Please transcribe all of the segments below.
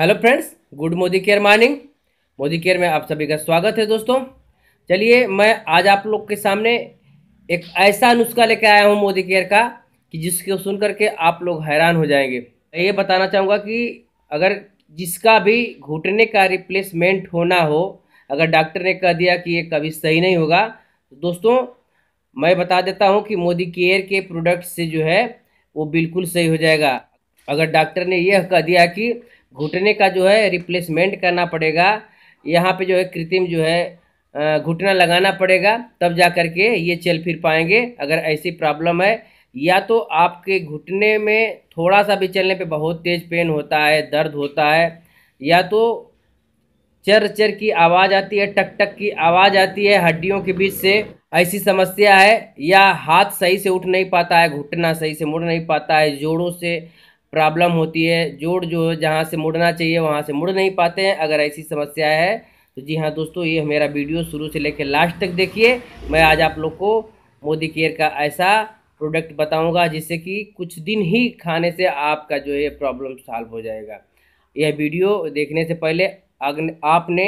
hello friends good Modicare morning Modicare में आप सभी का स्वागत है दोस्तों चलिए मैं आज आप लोग के सामने एक ऐसा नुस्खा लेकर आया हूँ मोदी केयर का कि जिसको सुन करके आप लोग हैरान हो जाएंगे ये बताना चाहूँगा कि अगर जिसका भी घुटने का रिप्लेसमेंट होना हो अगर डॉक्टर ने कह दिया कि ये कभी सही नहीं होगा तो दोस्तों मैं बता देता हूँ कि मोदी केयर के प्रोडक्ट से जो है वो बिल्कुल सही हो जाएगा अगर डॉक्टर ने यह कह दिया कि घुटने का जो है रिप्लेसमेंट करना पड़ेगा यहाँ पे जो है कृत्रिम जो है घुटना लगाना पड़ेगा तब जा कर के ये चल फिर पाएंगे अगर ऐसी प्रॉब्लम है या तो आपके घुटने में थोड़ा सा भी चलने पे बहुत तेज़ पेन होता है दर्द होता है या तो चर चर की आवाज़ आती है टक टक की आवाज़ आती है हड्डियों के बीच से ऐसी समस्या है या हाथ सही से उठ नहीं पाता है घुटना सही से मुड़ नहीं पाता है जोड़ों से प्रॉब्लम होती है जोड़ जो है जहाँ से मुड़ना चाहिए वहाँ से मुड़ नहीं पाते हैं अगर ऐसी समस्या है तो जी हाँ दोस्तों ये मेरा वीडियो शुरू से लेकर लास्ट तक देखिए मैं आज आप लोग को मोदी केयर का ऐसा प्रोडक्ट बताऊंगा जिससे कि कुछ दिन ही खाने से आपका जो है प्रॉब्लम सॉल्व हो जाएगा यह वीडियो देखने से पहले आपने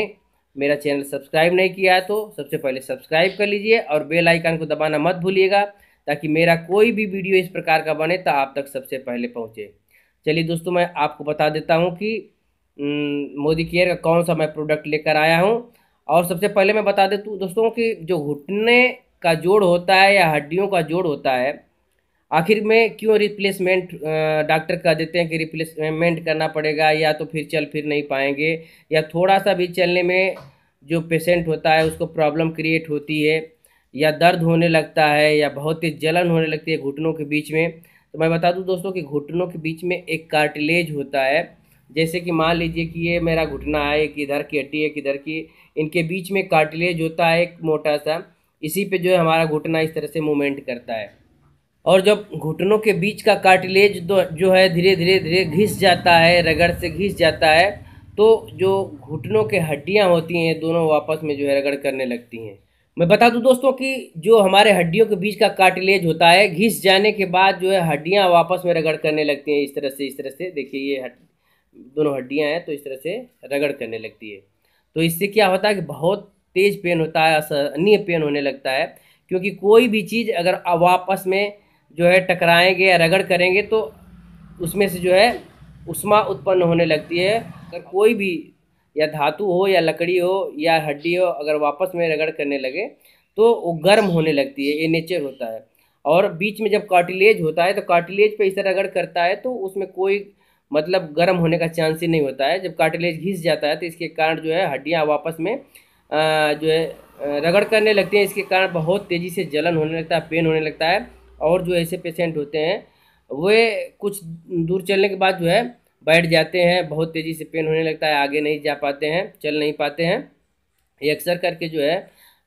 मेरा चैनल सब्सक्राइब नहीं किया है तो सबसे पहले सब्सक्राइब कर लीजिए और बेल आइकन को दबाना मत भूलिएगा ताकि मेरा कोई भी वीडियो इस प्रकार का बने तो आप तक सबसे पहले पहुँचे चलिए दोस्तों मैं आपको बता देता हूँ कि मोदी केयर का कौन सा मैं प्रोडक्ट लेकर आया हूँ और सबसे पहले मैं बता देता हूँ दोस्तों कि जो घुटने का जोड़ होता है या हड्डियों का जोड़ होता है आखिर में क्यों रिप्लेसमेंट डॉक्टर कह देते हैं कि रिप्लेसमेंट करना पड़ेगा या तो फिर चल फिर नहीं पाएंगे या थोड़ा सा भी चलने में जो पेशेंट होता है उसको प्रॉब्लम क्रिएट होती है या दर्द होने लगता है या बहुत ही जलन होने लगती है घुटनों के बीच में तो मैं बता दूं दोस्तों कि घुटनों के बीच में एक कार्टिलेज होता है जैसे कि मान लीजिए कि ये मेरा घुटना है एक इधर की हड्डी है एक इधर की इनके बीच में कार्टिलेज होता है एक मोटा सा इसी पे जो है हमारा घुटना इस तरह से मूवमेंट करता है और जब घुटनों के बीच का कार्टिलेज जो है धीरे धीरे धीरे घिस जाता है रगड़ से घिस जाता है तो जो घुटनों के हड्डियाँ होती हैं दोनों वापस में जो है रगड़ करने लगती हैं मैं बता दूं दोस्तों कि जो हमारे हड्डियों के बीच का कार्टिलेज होता है घिस जाने के बाद जो है हड्डियां वापस में रगड़ करने लगती हैं इस तरह से इस तरह से देखिए ये हड दोनों हड्डियां हैं तो इस तरह से रगड़ करने लगती है तो इससे क्या होता है कि बहुत तेज पेन होता है असहनीय पेन होने लगता है क्योंकि कोई भी चीज़ अगर वापस में जो है टकराएँगे या रगड़ करेंगे तो उसमें से जो है उष्मा उत्पन्न होने लगती है अगर कोई भी या धातु हो या लकड़ी हो या हड्डी हो अगर वापस में रगड़ करने लगे तो वो गर्म होने लगती है ये नेचर होता है और बीच में जब कार्टिलेज होता है तो कार्टिलेज पे इस तरह रगड़ करता है तो उसमें कोई मतलब गर्म होने का चांस ही नहीं होता है जब कार्टिलेज घिस जाता है तो इसके कारण जो है हड्डियाँ वापस में जो है रगड़ करने लगती हैं इसके कारण बहुत तेज़ी से जलन होने लगता है पेन होने लगता है और जो ऐसे पेशेंट होते हैं वे कुछ दूर चलने के बाद जो है बैठ जाते हैं बहुत तेज़ी से पेन होने लगता है आगे नहीं जा पाते हैं चल नहीं पाते हैं ये अक्सर करके जो है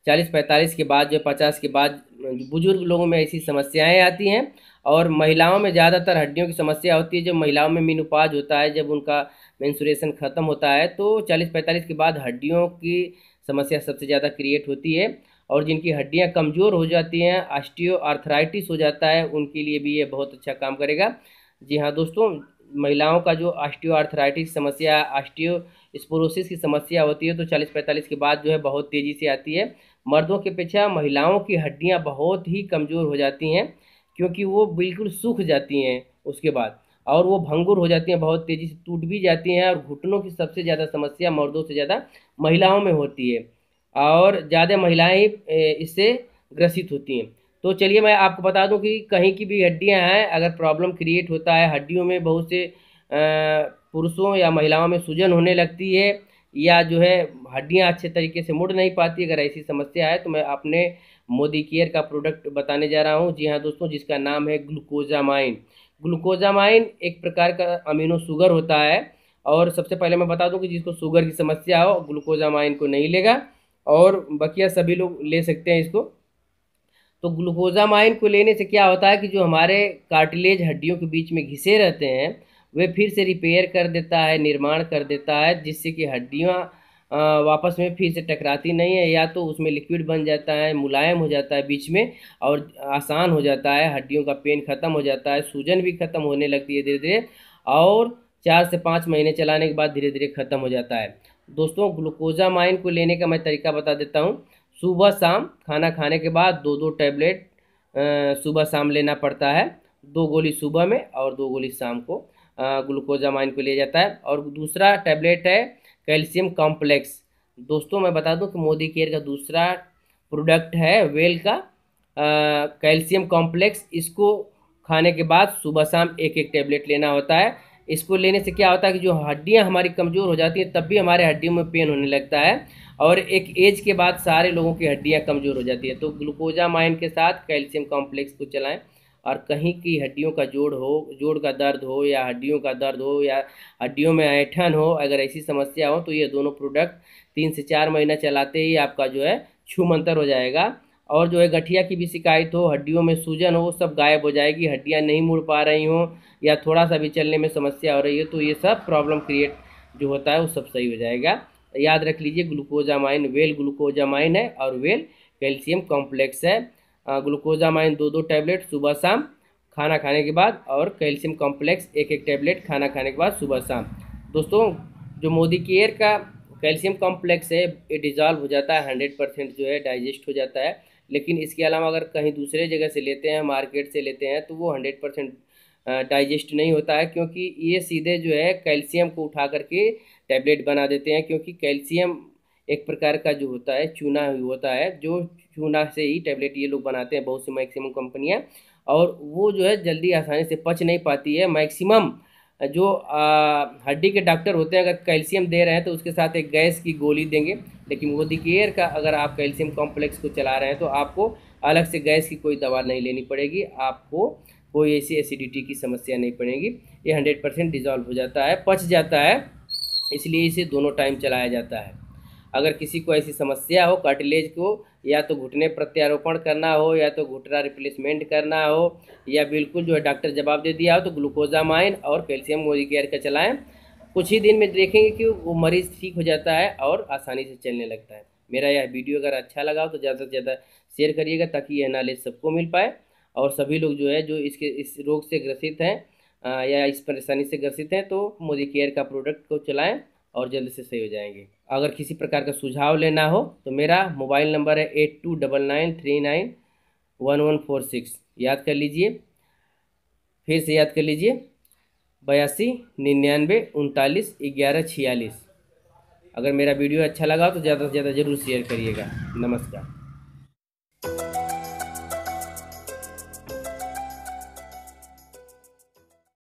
चालीस पैंतालीस के बाद जो पचास के बाद बुजुर्ग लोगों में ऐसी समस्याएं आती हैं और महिलाओं में ज़्यादातर हड्डियों की समस्या होती है जब महिलाओं में मीनुपाज होता है जब उनका मेंसुरेशन ख़त्म होता है तो चालीस पैंतालीस के बाद हड्डियों की समस्या सबसे ज़्यादा क्रिएट होती है और जिनकी हड्डियाँ कमज़ोर हो जाती हैं आस्टियो आर्थराइटिस हो जाता है उनके लिए भी ये बहुत अच्छा काम करेगा जी हाँ दोस्तों महिलाओं का जो आस्टियो आर्थराइटिस समस्या आस्टियो स्पोरोसिस की समस्या होती है तो चालीस पैंतालीस के बाद जो है बहुत तेज़ी से आती है मर्दों की अपेक्षा महिलाओं की हड्डियाँ बहुत ही कमज़ोर हो जाती हैं क्योंकि वो बिल्कुल सूख जाती हैं उसके बाद और वो भंगुर हो जाती हैं बहुत तेज़ी से टूट भी जाती हैं और घुटनों की सबसे ज़्यादा समस्या मर्दों से ज़्यादा महिलाओं में होती है और ज़्यादा महिलाएं इससे ग्रसित होती हैं तो चलिए मैं आपको बता दूं कि कहीं की भी हड्डियां हैं अगर प्रॉब्लम क्रिएट होता है हड्डियों में बहुत से पुरुषों या महिलाओं में सूजन होने लगती है या जो है हड्डियां अच्छे तरीके से मुड़ नहीं पाती अगर ऐसी समस्या है तो मैं अपने मोदी केयर का प्रोडक्ट बताने जा रहा हूँ जी हाँ दोस्तों जिसका नाम है ग्लूकोजामाइन ग्लूकोजामाइन एक प्रकार का अमीनो शुगर होता है और सबसे पहले मैं बता दूं कि जिसको शुगर की समस्या हो ग्लूकोजामाइन को नहीं लेगा और बकिया सभी लोग ले सकते हैं इसको तो ग्लूकोजामाइन को लेने से क्या होता है कि जो हमारे कार्टिलेज हड्डियों के बीच में घिसे रहते हैं वे फिर से रिपेयर कर देता है निर्माण कर देता है जिससे कि हड्डियाँ वापस में फिर से टकराती नहीं है या तो उसमें लिक्विड बन जाता है मुलायम हो जाता है बीच में और आसान हो जाता है हड्डियों का पेन ख़त्म हो जाता है सूजन भी ख़त्म होने लगती है धीरे धीरे और चार से पाँच महीने चलाने के बाद धीरे धीरे ख़त्म हो जाता है दोस्तों ग्लूकोजामाइन को लेने का मैं तरीका बता देता हूँ सुबह शाम खाना खाने के बाद दो दो टैबलेट सुबह शाम लेना पड़ता है दो गोली सुबह में और दो गोली शाम को ग्लूकोजामाइन को लिया जाता है और दूसरा टैबलेट है कैल्शियम कॉम्प्लेक्स दोस्तों मैं बता दूं कि मोदी केयर का दूसरा प्रोडक्ट है वेल का कैल्शियम कॉम्प्लेक्स इसको खाने के बाद सुबह शाम एक एक टैबलेट लेना होता है इसको लेने से क्या होता है कि जो हड्डियाँ हमारी कमज़ोर हो जाती हैं तब भी हमारे हड्डियों में पेन होने लगता है और एक एज के बाद सारे लोगों की हड्डियाँ कमज़ोर हो जाती हैं तो माइन के साथ कैल्शियम कॉम्प्लेक्स को चलाएँ और कहीं की हड्डियों का जोड़ हो जोड़ का दर्द हो या हड्डियों का दर्द हो या हड्डियों में ऐठन हो अगर ऐसी समस्या हो तो ये दोनों प्रोडक्ट तीन से चार महीना चलाते ही आपका जो है छूमंतर हो जाएगा और जो है गठिया की भी शिकायत हो हड्डियों में सूजन हो वो सब गायब हो जाएगी हड्डियाँ नहीं मुड़ पा रही हों या थोड़ा सा भी चलने में समस्या हो रही है तो ये सब प्रॉब्लम क्रिएट जो होता है वो सब सही हो जाएगा याद रख लीजिए ग्लूकोजामाइन वेल ग्लूकोजामाइन है और वेल कैल्शियम कॉम्प्लेक्स है ग्लूकोजामाइन दो दो टैबलेट सुबह शाम खाना खाने के बाद और कैल्शियम कॉम्प्लेक्स एक एक टैबलेट खाना खाने के बाद सुबह शाम दोस्तों जो मोदी केयर का कैल्शियम कॉम्प्लेक्स है ये डिजॉल्व हो जाता है हंड्रेड परसेंट जो है डाइजेस्ट हो जाता है लेकिन इसके अलावा अगर कहीं दूसरे जगह से लेते हैं मार्केट से लेते हैं तो वो हंड्रेड परसेंट डाइजेस्ट नहीं होता है क्योंकि ये सीधे जो है कैल्शियम को उठा करके टैबलेट बना देते हैं क्योंकि कैल्शियम एक प्रकार का जो होता है चूना होता है जो चूना से ही टैबलेट ये लोग बनाते हैं बहुत सी मैक्सिमम कंपनियाँ और वो जो है जल्दी आसानी से पच नहीं पाती है मैक्सिमम जो हड्डी के डॉक्टर होते हैं अगर कैल्शियम दे रहे हैं तो उसके साथ एक गैस की गोली देंगे लेकिन मोदी केयर का अगर आप कैल्शियम कॉम्प्लेक्स को चला रहे हैं तो आपको अलग से गैस की कोई दवा नहीं लेनी पड़ेगी आपको कोई ऐसी एसिडिटी की समस्या नहीं पड़ेगी ये हंड्रेड परसेंट डिजॉल्व हो जाता है पच जाता है इसलिए इसे दोनों टाइम चलाया जाता है अगर किसी को ऐसी समस्या हो कार्टिलेज को या तो घुटने प्रत्यारोपण करना हो या तो घुटना रिप्लेसमेंट करना हो या बिल्कुल जो है डॉक्टर जवाब दे दिया हो तो ग्लूकोजामाइन और कैल्शियम मोजिकेयर का चलाएं कुछ ही दिन में देखेंगे कि वो मरीज़ ठीक हो जाता है और आसानी से चलने लगता है मेरा यह वीडियो अगर अच्छा लगा हो तो ज़्यादा से ज़्यादा शेयर करिएगा ताकि यह नॉलेज सबको मिल पाए और सभी लोग जो है जो इसके इस रोग से ग्रसित हैं या इस परेशानी से ग्रसित हैं तो मोदी केयर का प्रोडक्ट को चलाएं और जल्द से सही हो जाएंगे अगर किसी प्रकार का सुझाव लेना हो तो मेरा मोबाइल नंबर है eight two double nine three nine one one four six याद कर लीजिए फिर से याद कर लीजिए बयासी निन्यानवे उनतालीस ग्यारह छियालीस अगर मेरा वीडियो अच्छा लगा तो ज़्यादा से ज़्यादा ज़रूर शेयर करिएगा नमस्कार